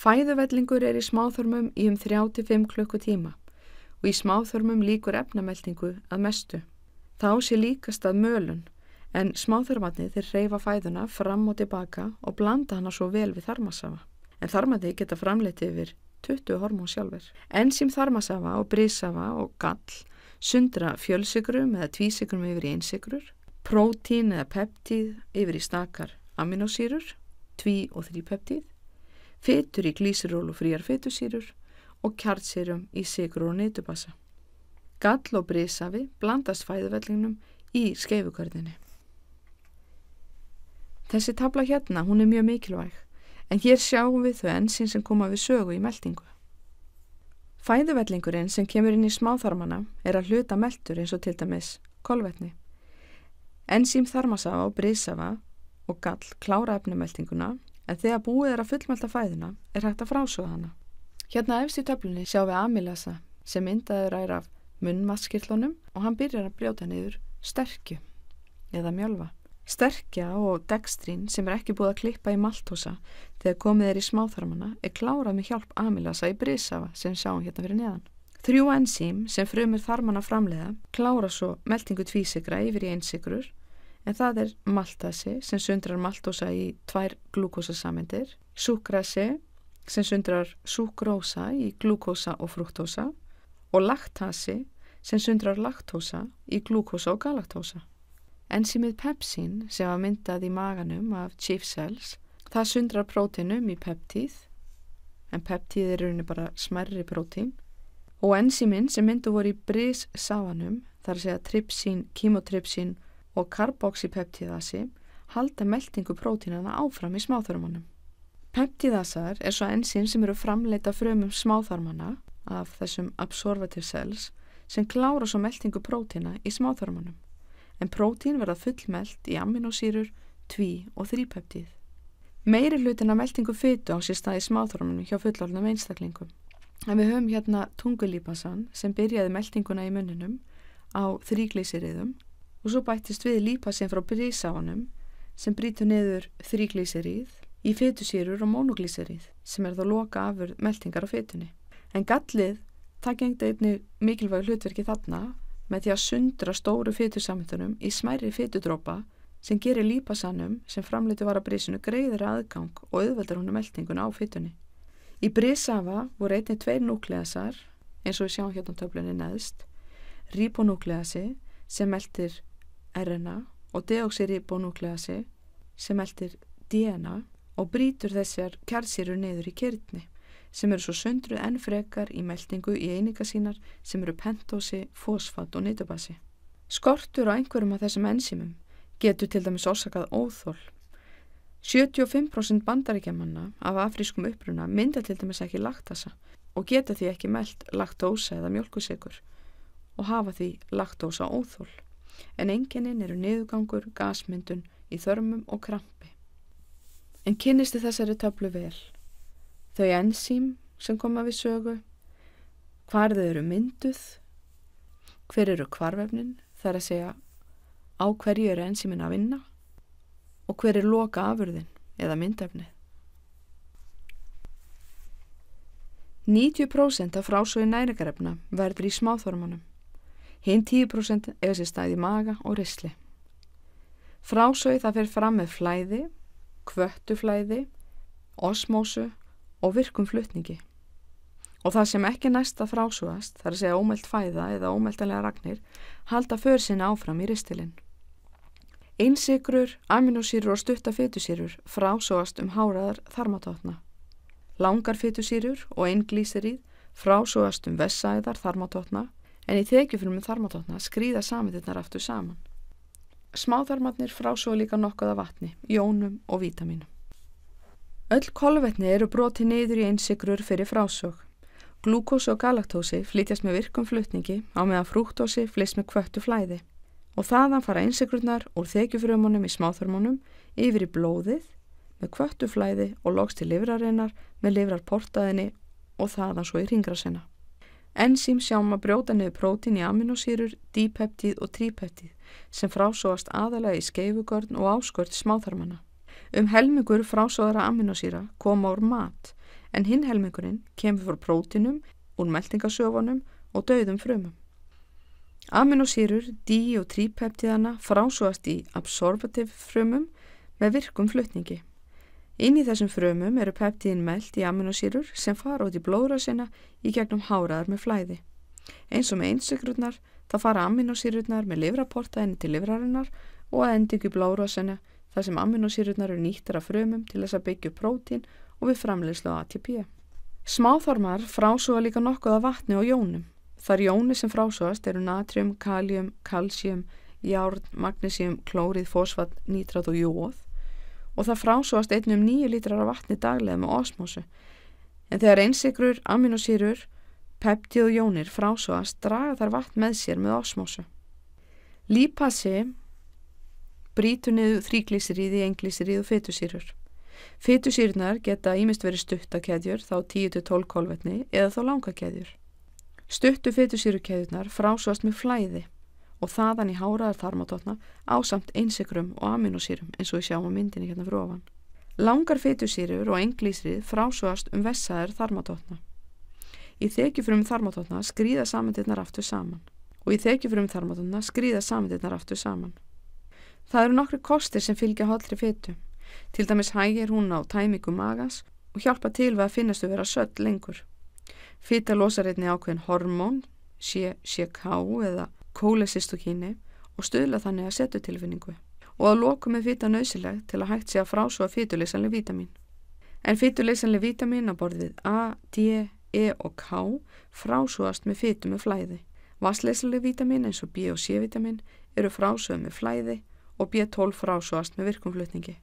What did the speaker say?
Fæðuvellingur er í smáþormum í um 35 klukkutíma og í smáþormum líkur efnameldingu að mestu. Þá sé líkast að mölun en smáþormatni þeir reyfa fæðuna fram og tilbaka og blanda hana svo vel við þarmasafa. En þarmatni geta framleitið yfir 20 hormón sjálfur. Enzím þarmasafa og brísafa og gall sundra fjölsykrum eða tvísykrum yfir í einsykrur, prótín eða peptíð yfir í stakar aminosýrur, tví og þrý peptíð, fetur í glísiról og frýjar fetusýrur og kjartsýrum í sigur og neytubassa. Gall og brisafi blandast fæðuvellingnum í skeifugarðinni. Þessi tabla hérna, hún er mjög mikilvæg, en hér sjáum við þau ensin sem koma við sögu í meldingu. Fæðuvellingurinn sem kemur inn í smáþarmana er að hluta meldur eins og til dæmis kolvetni. Ensím þarmasafa og brisafa og gall klára efnumeldinguna en þegar búið er að fullmelta fæðina er hægt að frásóða hana. Hérna efst í töflunni sjá við amilasa sem myndaður ær af munnmaskillunum og hann byrjar að bljóta niður sterkju eða mjölva. Sterkja og dextrín sem er ekki búið að klippa í maltósa þegar komið er í smáþarmana er klárað með hjálp amilasa í brisafa sem sjáum hérna fyrir neðan. Þrjú enzím sem frumir þarmana framlega klára svo meldingu tvísigra yfir í einsigrur en það er maltasi sem sundrar maltosa í tvær glúkosasamendir, súkrasi sem sundrar súkrósa í glúkosa og frúktosa og laktasi sem sundrar laktosa í glúkosa og galaktosa. Enzymið pepsin sem var myndað í maganum af chief cells, það sundrar prótinum í peptíð, en peptíð er rauninni bara smerri prótín, og enzyminn sem myndu voru í bris sáanum, þar að segja tripsin, kimotripsin og og karboxypeptíðasi halda meldingu prótínana áfram í smáþörmunum. Peptíðasar er svo ensým sem eru framleita frumum smáþörmana af þessum absorvative cells sem klára svo meldingu prótína í smáþörmunum. En prótín verða fullmeld í aminosýrur, tví og þrípeptíð. Meiri hlutin að meldingu fytu á sér stað í smáþörmunum hjá fullorðnum einstaklingum. En við höfum hérna tungulípasan sem byrjaði meldinguna í muninum á þríglísirriðum og svo bættist við lípasinn frá brísáanum sem brítur niður þrýglíseríð í fetusýrur og mónuglíseríð sem er þá loka afur meldingar á fetunni. En gallið, það gengdi einni mikilvæg hlutverki þarna með því að sundra stóru fetusamtunum í smæri fetudrópa sem gerir lípasannum sem framleitu var að brísinu greiðir aðgang og auðveldar húnu meldinguna á fetunni. Í brísafa voru einni tveir núkleasar, eins og við sjáum hérna á töflunni neðst, ribonúkleasi sem meldir RNA og deoxyribonúkleasi sem eldir DNA og brítur þessar kjærsiru neyður í kértni sem eru svo söndruð enn frekar í meldingu í eininga sínar sem eru pentósi, fósfat og neytubasi. Skortur á einhverjum af þessum enzýmum getur til dæmis ósakað óþól. 75% bandaríkjamanna af afrískum uppruna mynda til dæmis ekki laktasa og geta því ekki meldt laktósa eða mjölkusikur og hafa því laktósa óþól en enginnin eru niðugangur, gasmyndun, í þörmum og krampi. En kynisti þessari töflu vel. Þau ensím sem koma við sögu, hvar þau eru mynduð, hver eru hvarvefnin, þar að segja á hverju eru ensímin að vinna og hver er loka afurðin eða myndefnið. 90% af frásögu næringarefna verður í smáþormanum. Hinn 10% eiga sér stað í maga og risli. Frásauð það fer fram með flæði, kvöttuflæði, osmósu og virkum flutningi. Og það sem ekki næsta frásugast, þar að segja ómelt fæða eða ómeltanlega ragnir, halda för sinna áfram í ristilinn. Einsigrur, aminosýrur og stuttafetusýrur frásugast um háraðar þarmatotna. Langar fetusýrur og einn glýserið frásugast um vessaðar þarmatotna en í þekjufilmum þarmatotna skrýða samindirnar aftur saman. Smáþarmatnir frásóðu líka nokkuð af vatni, jónum og vítaminum. Öll kolvetni eru broti neyður í einsikrur fyrir frásóg. Glúkósi og galaktósi flytjast með virkum flutningi á meðan frúktósi flyst með kvöttu flæði og þaðan fara einsikrurnar úr þekjufrumunum í smáþarmunum yfir í blóðið með kvöttu flæði og logst til livrarinnar með livrarportaðinni og þaðan svo í ringrasina. Enzým sjáum að brjóta niður prótín í aminosýrur, dípeptíð og trípeptíð sem frásóast aðalega í skeifugörn og áskört smáþarmanna. Um helmingur frásóðara aminosýra koma úr mat en hinn helmingurinn kemur frá prótínum, úr meldingasöfunum og döðum frumum. Aminosýrur, dí og trípeptíðana frásóast í absorbativ frumum með virkum flutningi. Inn í þessum frumum eru peptíðin meld í aminosýrur sem fara út í blóðrásina í gegnum háraðar með flæði. Eins og með einsugrurnar þá fara aminosýrurnar með livraporta enni til livrarinnar og að endingu blóðrásina þar sem aminosýrurnar eru nýttar af frumum til þess að byggja prótín og við framleyslu ATP. Smáþormar frásúa líka nokkuð af vatni og jónum. Þar jóni sem frásúast eru natrium, kalium, kalsjum, járn, magnísjum, klórið, fósfatt, nítrat og jóð og það frásóast einnum nýju lítrar af vatni daglega með osmósu. En þegar einsikrur, aminosýrur, pepti og jónir frásóast draga þar vatn með sér með osmósu. Lípasi brítur niður þrýglísiríði, englísiríð og fetusýrur. Fetusýrnar geta ímist verið stuttakæðjur, þá 10-12 kólvetni eða þá langakeðjur. Stuttu fetusýrukeðjurnar frásóast með flæði og þaðan í háraðar þarmáttotna ásamt einsikrum og aminosýrum eins og við sjáum myndinni hérna frá ofan. Langar fetusýrur og englísrið frásúast um vessaðar þarmáttotna. Í þekjufrum þarmáttotna skrýða samandirnar aftur saman og í þekjufrum þarmáttotna skrýða samandirnar aftur saman. Það eru nokkru kostir sem fylgja holdri fetu. Til dæmis hægir hún á tæmiku magas og hjálpa til við að finnastu vera söll lengur. Feta losar einni ákveðin hormón, CK eða kólesistokíni og stuðla þannig að setja tilfinningu og að loku með vita nöysileg til að hægt sé að frásúa fytuleysanleg vítamin. En fytuleysanleg vítamin að borðið A, D, E og K frásúast með fytu með flæði. Vastleysanleg vítamin eins og B og C-vítamin eru frásúið með flæði og B12 frásúast með virkumflutningi.